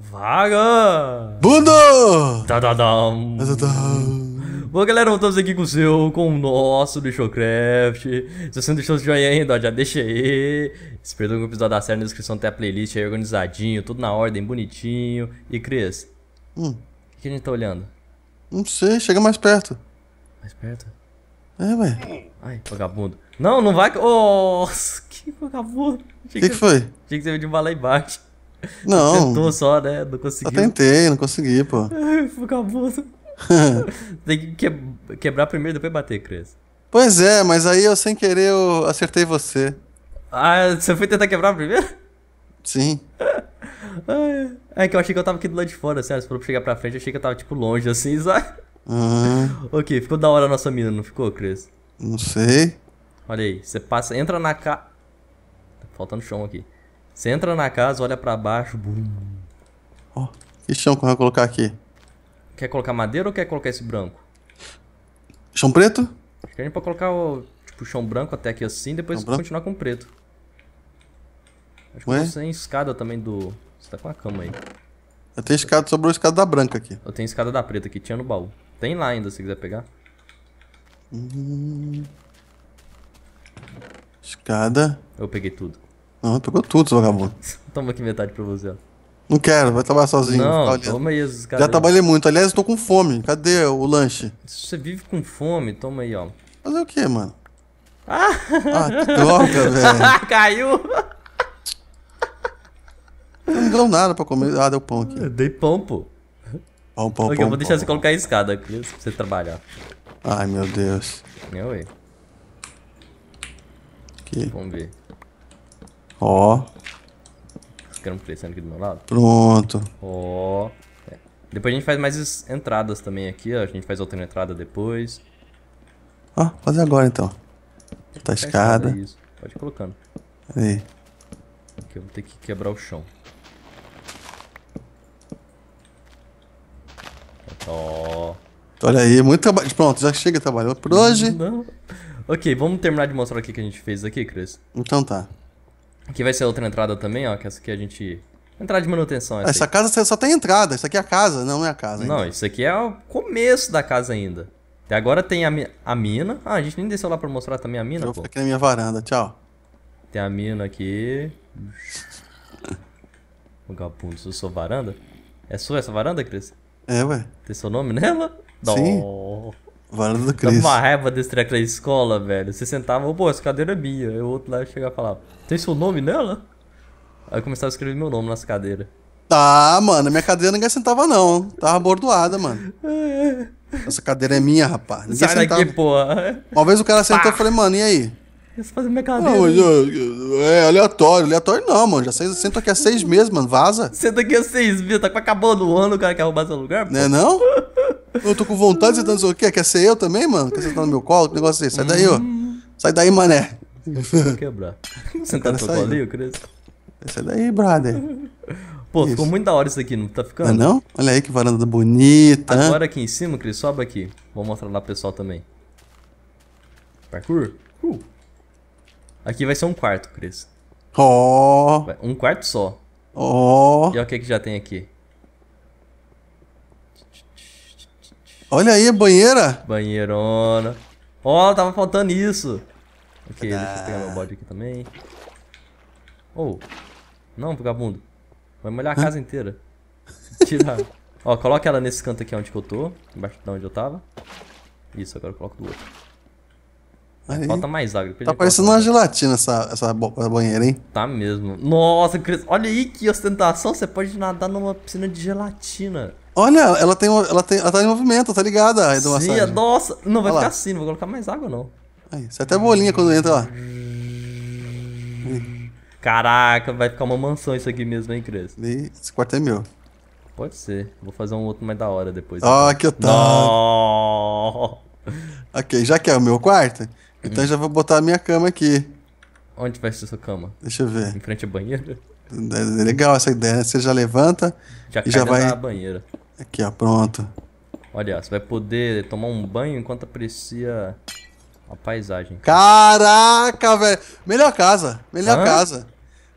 Vaga! Bunda! Tadadam! Tadadam! Bom, galera, voltamos aqui com o seu, com o nosso Showcraft. Se você não deixou o joinha ainda, ó, já deixa aí. Se perdeu o episódio da série na descrição, tem a playlist aí organizadinho, tudo na ordem, bonitinho. E Cris, hum. o que a gente tá olhando? Não sei, chega mais perto. Mais perto? É, ué. Ai, vagabundo. Não, não vai. Oh, que vagabundo. O que, que, que, foi? Tinha que ser de bala embaixo. Não. Tentou só, né? Não conseguiu. Eu tentei, não consegui, pô. Vagabundo. Tem que, quebrar primeiro, depois bater, Cres. Pois é, mas aí eu sem querer eu acertei você. Ah, você foi tentar quebrar primeiro? Sim. é que eu achei que eu tava aqui do lado de fora, sério. Se for pra chegar pra frente, eu achei que eu tava, tipo, longe, assim, sabe? Uhum. ok, ficou da hora a nossa mina, não ficou, Cris? Não sei. Olha aí, você passa, entra na ca... Tá faltando chão aqui. Você entra na casa, olha para baixo, bum. Ó, oh, que chão que eu vou colocar aqui? Quer colocar madeira ou quer colocar esse branco? Chão preto? Acho que a gente pode colocar o tipo, chão branco até aqui assim, depois chão continuar branco? com preto. Acho que você tem escada também do... Você tá com a cama aí. Eu tenho escada, sobrou a escada da branca aqui. Eu tenho escada da preta que tinha no baú. Tem lá ainda, se quiser pegar. Hum... Escada. Eu peguei tudo. Não, pegou tudo, seu vagabundo. Toma aqui metade pra você, ó. Não quero, vai trabalhar sozinho. Não, toma os cara. Já trabalhei muito. Aliás, eu tô com fome. Cadê o lanche? Se você vive com fome, toma aí, ó. Fazer o que, mano? Ah, ah que droga, velho. Caiu. Não deu nada pra comer. Ah, deu pão aqui. Eu dei pão, pô. Pão, pão, okay, pão. Eu vou deixar pão, você pão. colocar a escada aqui pra você trabalhar. Ai, meu Deus. Meu, ué. Aqui. Vamos ver. Ó. ficaram crescendo aqui do meu lado. Pronto. Ó. É. Depois a gente faz mais entradas também aqui, ó. A gente faz outra entrada depois. Ó, ah, fazer agora então. Tá escada. Isso. Pode ir colocando. Aí. Aqui eu vou ter que quebrar o chão. Ó. Olha aí, muito trabalho. Pronto, já chega trabalhou por hoje. Não. Ok, vamos terminar de mostrar o que a gente fez aqui, Cris. Então tá. Aqui vai ser outra entrada também, ó, que essa aqui a gente... Entrada de manutenção. Essa, essa aí. casa só tem entrada, isso aqui é a casa, não, não é a casa ainda. Não, isso aqui é o começo da casa ainda. Até agora tem a, a mina. Ah, a gente nem desceu lá pra mostrar também a mina, Eu vou aqui na minha varanda, tchau. Tem a mina aqui. Vagabundo, eu sou varanda? É sua essa varanda, Cris? É, ué. Tem seu nome nela? Sim. Dó. Vara do Cristo. Tava uma raiva desse treco da escola, velho. Você sentava, pô, essa cadeira é minha. Aí o outro lá chegava e falava, tem seu nome nela? Aí eu começava a escrever meu nome nas cadeiras. Tá, mano, minha cadeira ninguém sentava, não. Tava bordoada, mano. Essa cadeira é minha, rapaz. Ninguém Sai sentava. daqui, porra. Uma vez o cara sentou e eu falei, mano, e aí? Você minha cadeira. Não, é aleatório. Aleatório não, mano. Já sei, sento aqui há seis meses, mano. Vaza. Senta aqui há seis meses. Tá acabando o ano, o cara quer roubar seu lugar? Pô. Né, não é não? Eu tô com vontade de tá dançar. quê? quer ser eu também, mano? Quer sentar no meu colo? Que negócio é esse? Sai daí, ó. Sai daí, mané. Vou quebrar. Sentar tá no seu colo ali, né? Cris? Sai daí, brother. Pô, isso. ficou muito da hora isso aqui, não tá ficando? Não, é não? Olha aí que varanda bonita. Agora aqui em cima, Cris, sobe aqui. Vou mostrar lá pro pessoal também. Parkour? Uh. Aqui vai ser um quarto, Cris. Ó. Oh. Um quarto só. Ó. Oh. E olha o que, que já tem aqui. Olha aí, banheira. Banheirona. Ó, oh, tava faltando isso. Ok, ah. deixa eu pegar meu ah. bode aqui também. Oh. Não, vagabundo. Vai molhar a casa inteira. Tira. Ó, coloca ela nesse canto aqui onde eu tô. Embaixo de onde eu tava. Isso, agora eu coloco do outro. Aí. Falta mais água. Tá parecendo uma gelatina essa, essa banheira, hein? Tá mesmo. Nossa, Cris. Olha aí que ostentação. Você pode nadar numa piscina de gelatina. Olha, ela tem, ela tem, ela tá em movimento, tá ligada? A Sim, é, nossa, não vai Olha ficar lá. assim, não vou colocar mais água não. Aí, isso é até bolinha quando entra, lá. Caraca, vai ficar uma mansão isso aqui mesmo, hein, Cris? esse quarto é meu. Pode ser. Vou fazer um outro mais da hora depois. Ah, que otário. tô. Ok, já que é o meu quarto, então uhum. já vou botar a minha cama aqui. Onde vai ser a sua cama? Deixa eu ver. Em frente à banheira? É legal essa ideia, né? Você já levanta já e já vai... na banheira. Aqui, ó, pronto. Olha, você vai poder tomar um banho enquanto aprecia a paisagem. Caraca, velho! Melhor casa, melhor Hã? casa.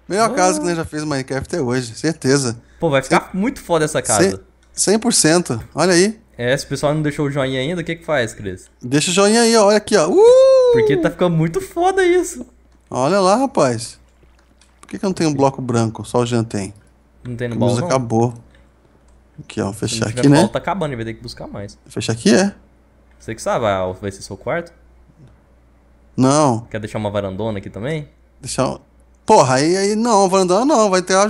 Melhor casa que a gente já fez Minecraft até hoje, certeza. Pô, vai ficar muito foda essa casa. C 100%, olha aí. É, se o pessoal não deixou o joinha ainda, o que que faz, Cris? Deixa o joinha aí, ó, olha aqui, ó. Uh! Porque tá ficando muito foda isso. Olha lá, rapaz. Por que que eu não tenho um bloco branco? Só o Jean tem. Não tem no baú, acabou. Aqui, ó, fechar aqui, né? tá acabando, vai ter que buscar mais. Fechar aqui é? Você que sabe, vai ser seu quarto? Não. Quer deixar uma varandona aqui também? Deixar. Porra, aí, aí não, varandona não, vai ter ó,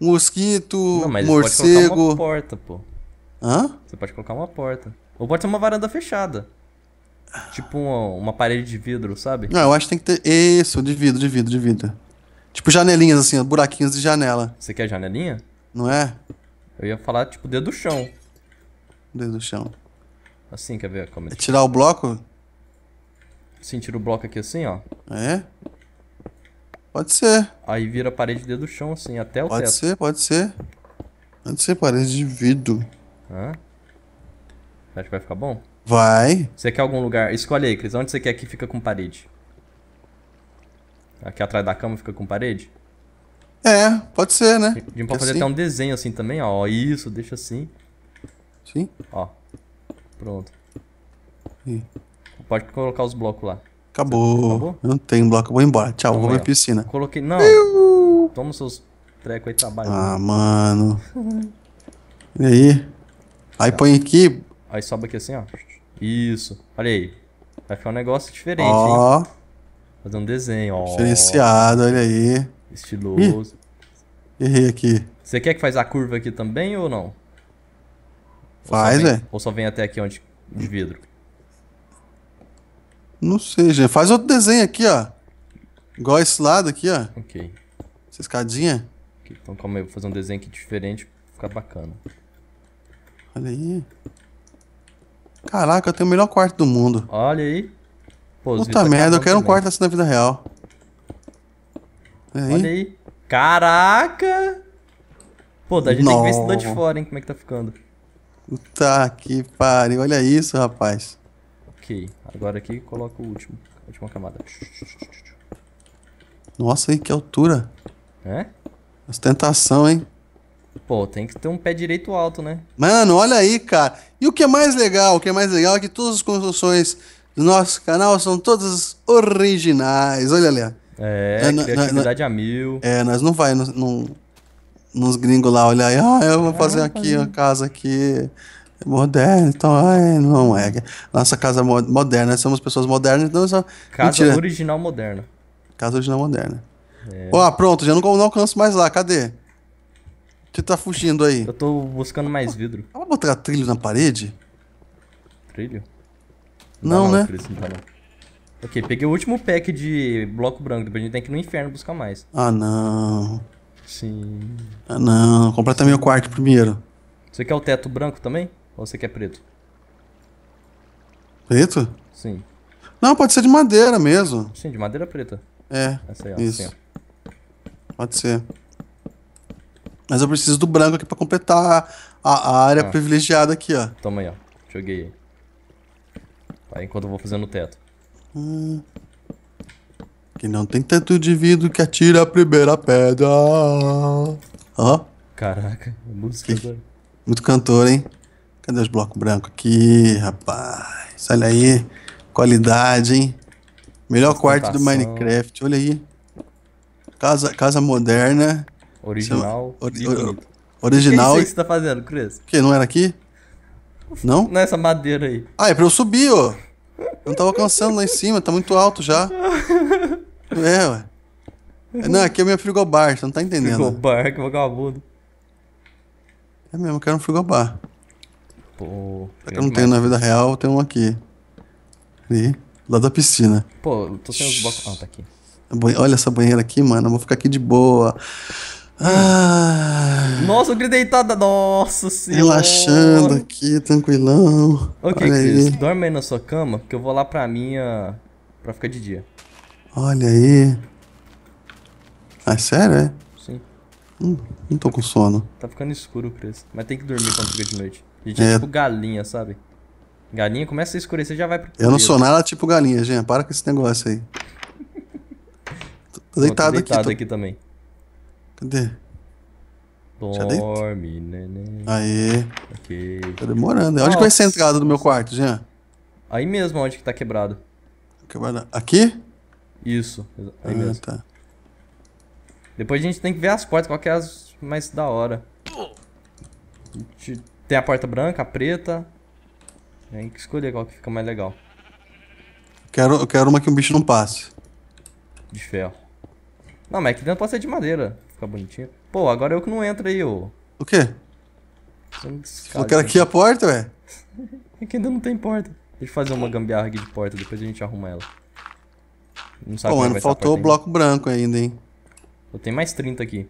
mosquito, não, mas morcego. Você pode colocar uma porta, pô. Hã? Você pode colocar uma porta. Ou pode ser uma varanda fechada. Tipo uma, uma parede de vidro, sabe? Não, eu acho que tem que ter. Isso, de vidro, de vidro, de vidro. Tipo janelinhas, assim, ó, buraquinhos de janela. Você quer janelinha? Não é? Eu ia falar, tipo, dedo do chão. Dedo do chão. Assim, quer ver? Como é, é tirar o bloco? Sim, tira o bloco aqui assim, ó. É? Pode ser. Aí vira a parede dedo do chão, assim, até o pode teto. Pode ser, pode ser. Pode ser parede de vidro. Hã? Acho que vai ficar bom? Vai. Você quer algum lugar? Escolhe aí, Cris. Onde você quer que fica com parede? Aqui atrás da cama fica com parede? É, pode ser, né? A gente pode é fazer assim. até um desenho assim também, ó. Isso, deixa assim. Sim. Ó. Pronto. Pode colocar os blocos lá. Acabou. Acabou? Eu não tenho bloco, vou embora. Tchau, então, vou pra piscina. Coloquei. Não. Eu... Toma os seus trecos aí, trabalho. Ah, mano. e aí? Aí tá. põe aqui. Aí sobe aqui assim, ó. Isso. Olha aí. Vai ficar um negócio diferente, ó. Hein? Fazer um desenho, ó. Diferenciado, olha aí. Estiloso. Ih, errei aqui. Você quer que faz a curva aqui também ou não? Faz, é. Ou só vem até aqui onde de vidro? Não sei, gente. Faz outro desenho aqui, ó. Igual esse lado aqui, ó. Ok. Essa escadinha. Okay, então calma aí, vou fazer um desenho aqui diferente pra ficar bacana. Olha aí. Caraca, eu tenho o melhor quarto do mundo. Olha aí. Pô, Puta tá merda, eu quero um quarto assim na vida real. Olha aí. Caraca! Pô, a gente Não. tem que ver esse de fora, hein? Como é que tá ficando. Puta que pariu. Olha isso, rapaz. Ok. Agora aqui coloca o último. A última camada. Nossa, aí que altura. É? Ostentação, hein? Pô, tem que ter um pé direito alto, né? Mano, olha aí, cara. E o que é mais legal? O que é mais legal é que todas as construções do nosso canal são todas originais. Olha ali, ó. É, é na, criatividade na, na, a mil. É, nós não vai no, no, nos gringos lá olhar ah, eu vou é, fazer é, aqui uma casa aqui moderna, então, ai, não é. Nossa casa moderna, nós somos pessoas modernas, então... Só... Casa Mentira. original moderna. Casa original moderna. É. Ó, ah, pronto, já não, não alcanço mais lá, cadê? Você tá fugindo aí. Eu tô buscando mais vidro. Vamos botar trilho na parede? Trilho? Não, não, não né? Chris, é assim, não tá não. Ok, peguei o último pack de bloco branco, depois a gente tem que ir no inferno buscar mais. Ah, não. Sim. Ah, não. Completa meu quarto primeiro. Você quer o teto branco também? Ou você quer preto? Preto? Sim. Não, pode ser de madeira mesmo. Sim, de madeira preta. É. Essa aí, ó, isso. Assim, ó. Pode ser. Mas eu preciso do branco aqui pra completar a, a área ah. privilegiada aqui, ó. Toma aí, ó. Joguei aí. enquanto eu vou fazendo o teto. Hum. Que não tem tanto vidro que atira a primeira pedra. Ó. Oh. Caraca, é muito que... Muito cantor, hein? Cadê os blocos brancos aqui, rapaz? Olha aí. Qualidade, hein? Melhor quarto do Minecraft, olha aí. Casa, casa moderna. Original. ori, original. O que, é que você tá fazendo, Cris? O que? Não era aqui? Não? Nessa é madeira aí. Ah, é pra eu subir, ó. Eu não tava alcançando lá em cima, tá muito alto já. É, ué. Não, aqui é meu frigobar, você não tá entendendo. Né? Frigobar, que vagabundo. É mesmo, eu quero um frigobar. Pô. que eu não tenho na vida real, eu tenho um aqui. Ali, lá da piscina. Pô, tô sem os blocos. Ah, tá aqui. Olha essa banheira aqui, mano. Eu vou ficar aqui de boa. Nossa, eu gritei deitada. Tá nossa senhora. Relaxando aqui, tranquilão. Ok, Cris, dorme aí na sua cama, porque eu vou lá pra minha. pra ficar de dia. Olha aí. Ah, é sério, é? Sim. Hum, não tô com sono. Tá ficando escuro, Cris. Mas tem que dormir quando fica de noite. A gente é, é tipo galinha, sabe? Galinha começa a escurecer já vai pro. Eu não sou nada tipo galinha, gente. Para com esse negócio aí. Tô deitado, tô deitado aqui, tô... aqui também. Cadê? Dorme, neném. Aê. Ok. Tá demorando. Nossa. Onde que vai ser a entrada do meu quarto, Jean? Aí mesmo, onde que tá quebrado. Quebrado. Aqui? Isso. Aí ah, mesmo. tá. Depois a gente tem que ver as portas, qual que é as mais da hora. Tem a porta branca, a preta. Tem que escolher qual que fica mais legal. Quero, eu quero uma que um bicho não passe. De ferro. Não, mas aqui é dentro pode ser de madeira. Fica bonitinho. Pô, agora eu que não entro aí, ô. O quê? Eu quero que era aqui a porta, ué? aqui é ainda não tem porta. Deixa eu fazer uma gambiarra aqui de porta, depois a gente arruma ela. Não sabe Pô, é mano, faltou o bloco branco ainda, hein? Eu tenho mais 30 aqui.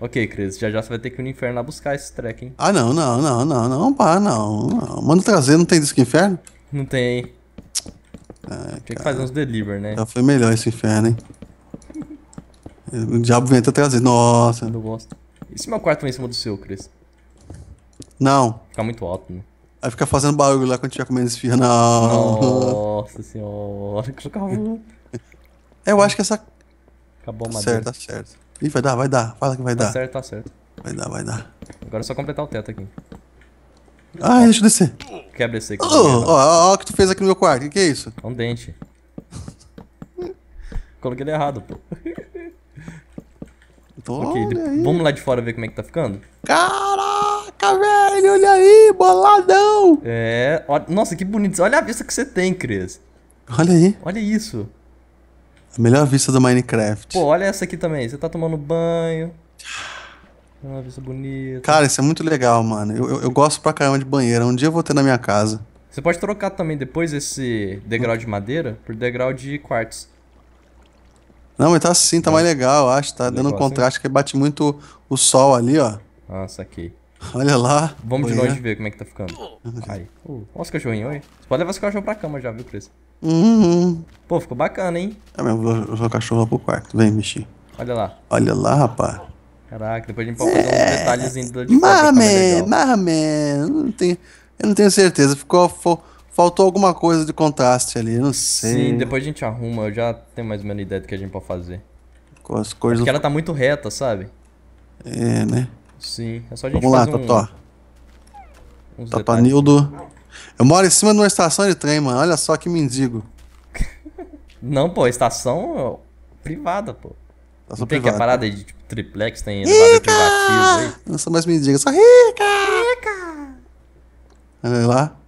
Ok, Cris, já já você vai ter que ir no inferno lá buscar esse track, hein? Ah, não, não, não, não, não, pá, não. não. Manda trazer, não tem disco inferno? Não tem, hein? Ai, cara. que fazer uns deliver, né? Já foi melhor esse inferno, hein? O diabo vem até trazer. Nossa. Eu gosto. E se meu quarto for em cima do seu, Cris? Não. Fica muito alto, né? Aí fica fazendo barulho lá quando tiver comendo esfirra. Não. Nossa senhora, que acabou. Eu acho que essa. Acabou a tá madeira. Tá certo, tá certo. Ih, vai dar, vai dar. Fala que vai tá dar. Tá certo, tá certo. Vai dar, vai dar. Agora é só completar o teto aqui. Ai, deixa eu descer. Quebra esse aqui. Ó, o que tu fez aqui no meu quarto. O que, que é isso? É um dente. Coloquei ele errado, pô. vamos lá de fora ver como é que tá ficando? Caraca, velho, olha aí, boladão! É, ó... nossa, que bonito. Olha a vista que você tem, Cris. Olha aí. Olha isso. A melhor vista do Minecraft. Pô, olha essa aqui também. Você tá tomando banho. É uma vista bonita. Cara, isso é muito legal, mano. Eu, eu, eu gosto pra caramba de banheira. Um dia eu vou ter na minha casa. Você pode trocar também depois esse degrau hum. de madeira por degrau de quartzo. Não, mas tá assim, tá é. mais legal, acho. Tá dando um assim? contraste que bate muito o sol ali, ó. Ah, saquei. Olha lá. Vamos de longe ver como é que tá ficando. Aí. Uh, olha os cachorrinhos, oi. Você pode levar os cachorros pra cama já, viu, Cris? Uhum. Pô, ficou bacana, hein? É mesmo, vou levar o cachorro lá pro quarto. Vem, bichinho. Olha lá. Olha lá, rapaz. Caraca, depois a gente pode fazer é... uns detalhezinhos do de Marman, tá Marman. Não tem... Eu não tenho certeza. Ficou... fofo. Faltou alguma coisa de contraste ali, não sei. Sim, depois a gente arruma, eu já tenho mais ou menos ideia do que a gente pode fazer. Com as coisas... Porque ela tá muito reta, sabe? É, né? Sim, é só a gente Vamos fazer lá, um... Totó. Uns Totó Nildo. Eu moro em cima de uma estação de trem, mano. Olha só que mendigo. não, pô, estação privada, pô. não tem é privada. que a parada de tipo, triplex, tem elevador privativo aí. Não sou mais mendigo, sou rica! Rica! Olha lá.